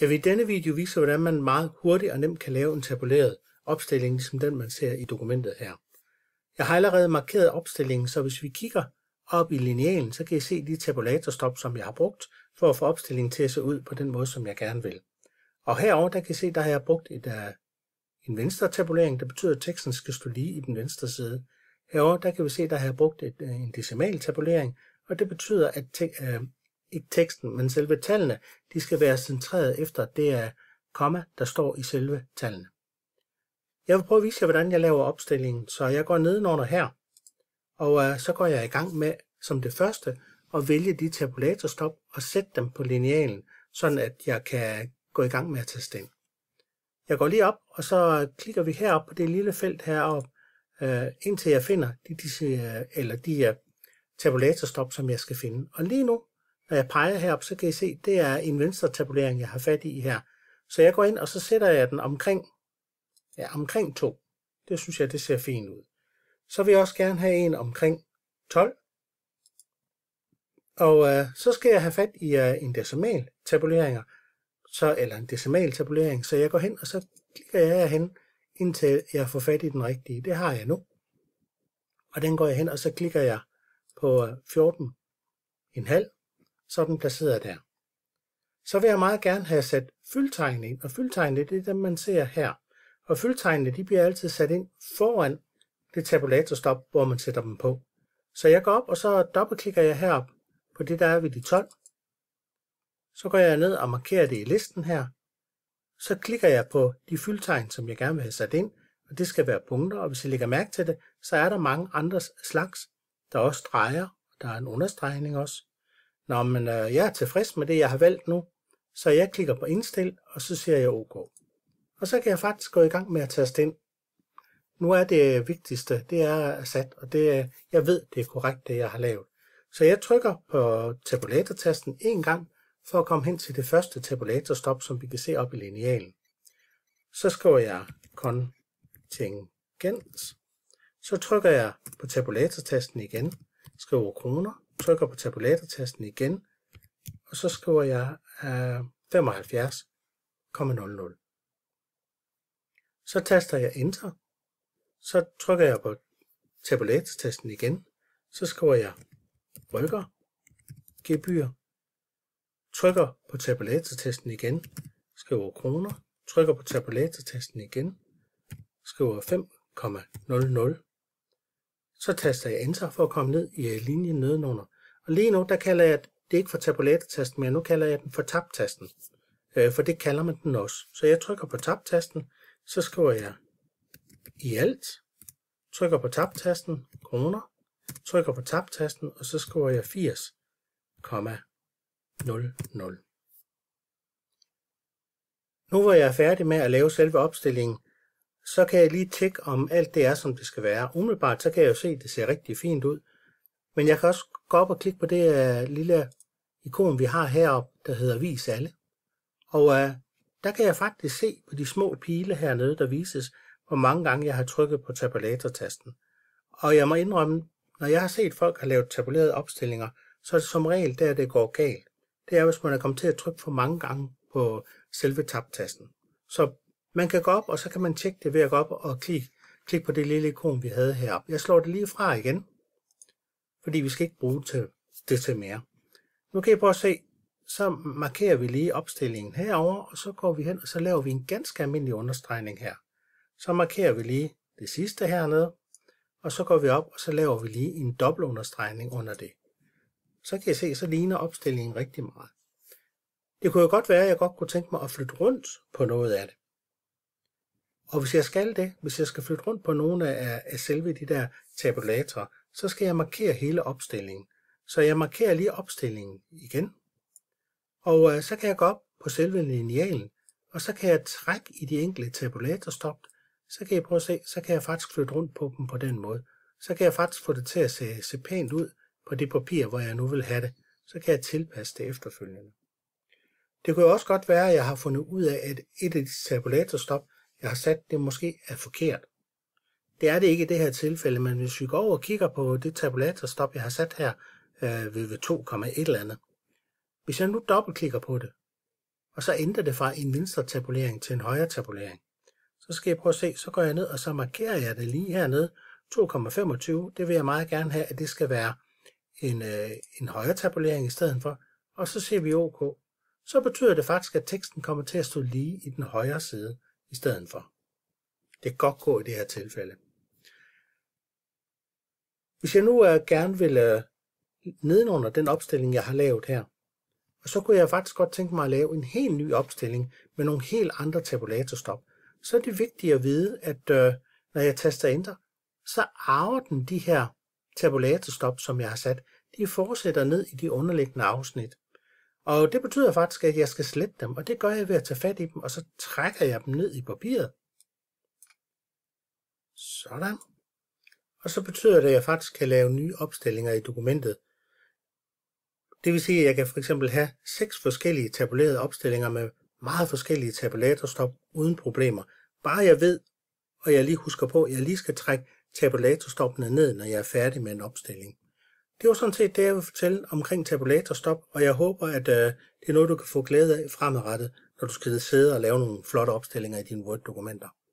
Jeg vil i denne video vise, hvordan man meget hurtigt og nemt kan lave en tabuleret opstilling, som den man ser i dokumentet her. Jeg har allerede markeret opstillingen, så hvis vi kigger op i linealen, så kan I se de tabulatorstop, som jeg har brugt, for at få opstillingen til at se ud på den måde, som jeg gerne vil. Og herover der kan I se, der har jeg brugt et, uh, en venstre tabulering, der betyder, at teksten skal stå lige i den venstre side. Herover der kan vi se, der har jeg brugt et, uh, en decimal tabulering, og det betyder, at uh, i teksten, men selve tallene, de skal være centreret efter det er komma, der står i selve tallene. Jeg vil prøve at vise jer, hvordan jeg laver opstillingen, så jeg går nedenunder her, og øh, så går jeg i gang med som det første at vælge de tabulatorstop og sætte dem på linealen, sådan at jeg kan gå i gang med at taste ind. Jeg går lige op, og så klikker vi herop på det lille felt heroppe, øh, indtil jeg finder de, de, øh, eller de uh, tabulatorstop, som jeg skal finde. Og lige nu, når jeg peger herop, så kan I se, det er en venstre tabulering, jeg har fat i her. Så jeg går ind, og så sætter jeg den omkring, ja, omkring 2. Det synes jeg, det ser fint ud. Så vil jeg også gerne have en omkring 12. Og øh, så skal jeg have fat i øh, en decimal tabuleringer, så, eller en decimal tabulering, så jeg går hen, og så klikker jeg herhen, indtil jeg får fat i den rigtige. Det har jeg nu. Og den går jeg hen, og så klikker jeg på 14 øh, en halv, så er den placeret der. Så vil jeg meget gerne have sat fyldtegn ind, og fyldtegnene det er dem, man ser her. Og fyldtegnene de bliver altid sat ind foran det tabulatorstop, hvor man sætter dem på. Så jeg går op, og så dobbeltklikker jeg herop på det, der er ved de 12. Så går jeg ned og markerer det i listen her. Så klikker jeg på de fyldtegn, som jeg gerne vil have sat ind, og det skal være punkter, og hvis I lægger mærke til det, så er der mange andre slags. Der også drejer, og der er en understregning også. Nå, men øh, jeg er tilfreds med det, jeg har valgt nu, så jeg klikker på indstil, og så siger jeg OK. Og så kan jeg faktisk gå i gang med at taste ind. Nu er det vigtigste, det er sat, og det, jeg ved, det er korrekt, det jeg har lavet. Så jeg trykker på tabulatortasten en gang, for at komme hen til det første tabulatorstop, som vi kan se op i linealen. Så skriver jeg kontingens, så trykker jeg på tabulatortasten igen, skriver kroner, trykker på tabulatortasten igen, og så skriver jeg øh, 75,00. Så taster jeg Enter, så trykker jeg på tabulatortasten igen, så skriver jeg rykker, gebyr, trykker på tabulatortasten igen, skriver kroner, trykker på tabulatortasten igen, skriver 5,00 så taster jeg Enter for at komme ned i øh, linjen nedenunder. Og lige nu, der kalder jeg det ikke for tabulatetasten men nu kalder jeg den for tab-tasten. Øh, for det kalder man den også. Så jeg trykker på tab-tasten, så skriver jeg i alt, trykker på tab-tasten, kroner, trykker på tab-tasten, og så skriver jeg 80,00. Nu hvor jeg er færdig med at lave selve opstillingen, så kan jeg lige tjekke, om alt det er, som det skal være. Umiddelbart, så kan jeg jo se, at det ser rigtig fint ud. Men jeg kan også gå op og klikke på det uh, lille ikon, vi har heroppe, der hedder Vis alle. Og uh, der kan jeg faktisk se på de små pile hernede, der vises, hvor mange gange jeg har trykket på tabulatortasten. Og jeg må indrømme, når jeg har set folk har lavet tabulerede opstillinger, så er det som regel der, det går galt. Det er, hvis man er kommet til at trykke for mange gange på selve tabtasten. Så man kan gå op, og så kan man tjekke det ved at gå op og klikke, klik på det lille ikon, vi havde heroppe. Jeg slår det lige fra igen, fordi vi skal ikke bruge til, det til mere. Nu kan I prøve at se, så markerer vi lige opstillingen herover, og så går vi hen, og så laver vi en ganske almindelig understregning her. Så markerer vi lige det sidste hernede, og så går vi op, og så laver vi lige en dobbelt understregning under det. Så kan I se, så ligner opstillingen rigtig meget. Det kunne jo godt være, at jeg godt kunne tænke mig at flytte rundt på noget af det. Og hvis jeg skal det, hvis jeg skal flytte rundt på nogle af, af selve de der tabulatorer, så skal jeg markere hele opstillingen. Så jeg markerer lige opstillingen igen. Og øh, så kan jeg gå op på selve linealen, og så kan jeg trække i de enkelte tabulatorstop, så kan jeg prøve at se, så kan jeg faktisk flytte rundt på dem på den måde. Så kan jeg faktisk få det til at se, se pænt ud på det papir, hvor jeg nu vil have det. Så kan jeg tilpasse det efterfølgende. Det kunne også godt være, at jeg har fundet ud af, at et af de tabulatorstop, jeg har sat, det måske er forkert. Det er det ikke i det her tilfælde, men hvis vi går over og kigger på det tabulatorstop, jeg har sat her øh, ved, ved 2,1 eller andet. Hvis jeg nu dobbeltklikker på det, og så ændrer det fra en venstre tabulering til en højre tabulering, så skal jeg prøve at se, så går jeg ned, og så markerer jeg det lige hernede, 2,25. Det vil jeg meget gerne have, at det skal være en, øh, en højre tabulering i stedet for, og så siger vi OK. Så betyder det faktisk, at teksten kommer til at stå lige i den højre side i stedet for. Det kan godt gå i det her tilfælde. Hvis jeg nu øh, gerne vil øh, nedenunder den opstilling, jeg har lavet her, og så kunne jeg faktisk godt tænke mig at lave en helt ny opstilling med nogle helt andre tabulatorstop, så er det vigtigt at vide, at øh, når jeg taster Enter, så arver den de her tabulatorstop, som jeg har sat. De fortsætter ned i de underliggende afsnit. Og det betyder faktisk, at jeg skal slette dem, og det gør jeg ved at tage fat i dem, og så trækker jeg dem ned i papiret. Sådan. Og så betyder det, at jeg faktisk kan lave nye opstillinger i dokumentet. Det vil sige, at jeg kan for eksempel have seks forskellige tabulerede opstillinger med meget forskellige tabulatorstop uden problemer. Bare jeg ved, og jeg lige husker på, at jeg lige skal trække tabulatorstoppene ned, når jeg er færdig med en opstilling. Det var sådan set det, jeg vil fortælle omkring tabulatorstop, og jeg håber, at øh, det er noget, du kan få glæde af fremadrettet, når du skal sidde og lave nogle flotte opstillinger i dine Word-dokumenter.